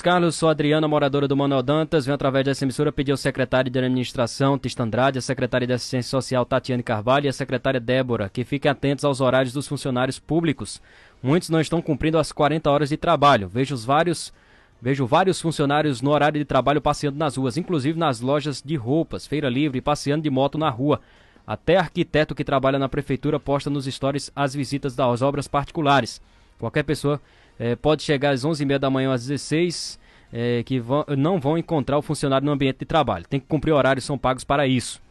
Carlos, sou Adriana, moradora do Manuel Dantas. Venho através dessa emissora pedir ao secretário de Administração, Tista Andrade, a secretária de Assistência Social, Tatiane Carvalho, e a secretária Débora, que fiquem atentos aos horários dos funcionários públicos. Muitos não estão cumprindo as 40 horas de trabalho. Vejo os vários. Vejo vários funcionários no horário de trabalho passeando nas ruas, inclusive nas lojas de roupas, feira livre, passeando de moto na rua. Até arquiteto que trabalha na prefeitura posta nos stories as visitas das obras particulares. Qualquer pessoa é, pode chegar às 11h30 da manhã às 16 é, que vão, não vão encontrar o funcionário no ambiente de trabalho. Tem que cumprir horários, são pagos para isso.